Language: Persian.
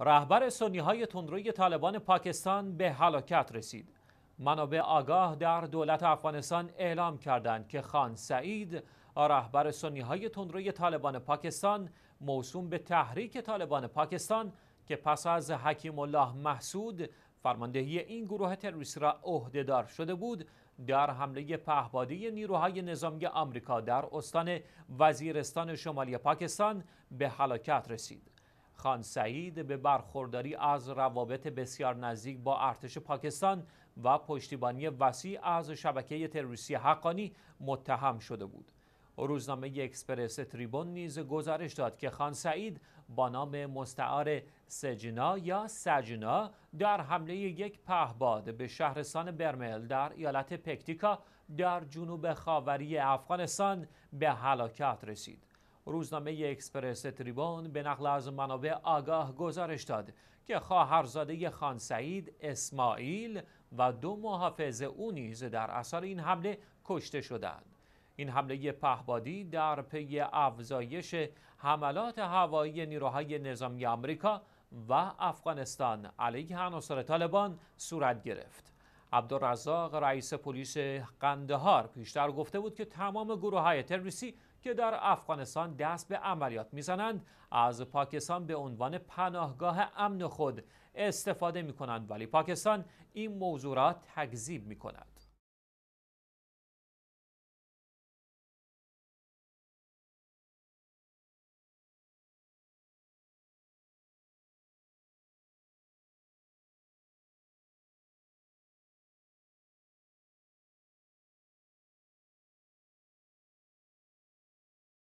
رهبر سنی های تندروی طالبان پاکستان به هلاکت رسید. منابع آگاه در دولت افغانستان اعلام کردند که خان سعید رهبر سنی های تندروی طالبان پاکستان موسوم به تحریک طالبان پاکستان که پس از حکیم الله محسود فرماندهی این گروه تروریست را عهدهدار شده بود در حمله پهبادی نیروهای نظامی آمریکا در استان وزیرستان شمالی پاکستان به هلاکت رسید. خان سعید به برخورداری از روابط بسیار نزدیک با ارتش پاکستان و پشتیبانی وسیع از شبکه تروریستی حقانی متهم شده بود. روزنامه اکسپرس تریبون نیز گزارش داد که خان سعید با نام مستعار سجنا یا سجنا در حمله یک پهباد به شهرستان برمل در ایالت پکتیکا در جنوب خاوری افغانستان به هلاکت رسید. روزنامه اکسپرس تریبون به نقل از منابع آگاه گزارش داد که خواهرزاده خان سعید اسماعیل و دو محافظ او نیز در اثر این حمله کشته شدند این حمله پهبادی در پی افزایش حملات هوایی نیروهای نظامی آمریکا و افغانستان علیه عناصر طالبان صورت گرفت عبدالرزاق رئیس پلیس قندهار پیشتر گفته بود که تمام گروه های تروریستی که در افغانستان دست به عملیات میزنند از پاکستان به عنوان پناهگاه امن خود استفاده می کنند ولی پاکستان این موضوع را تکذیب می کند.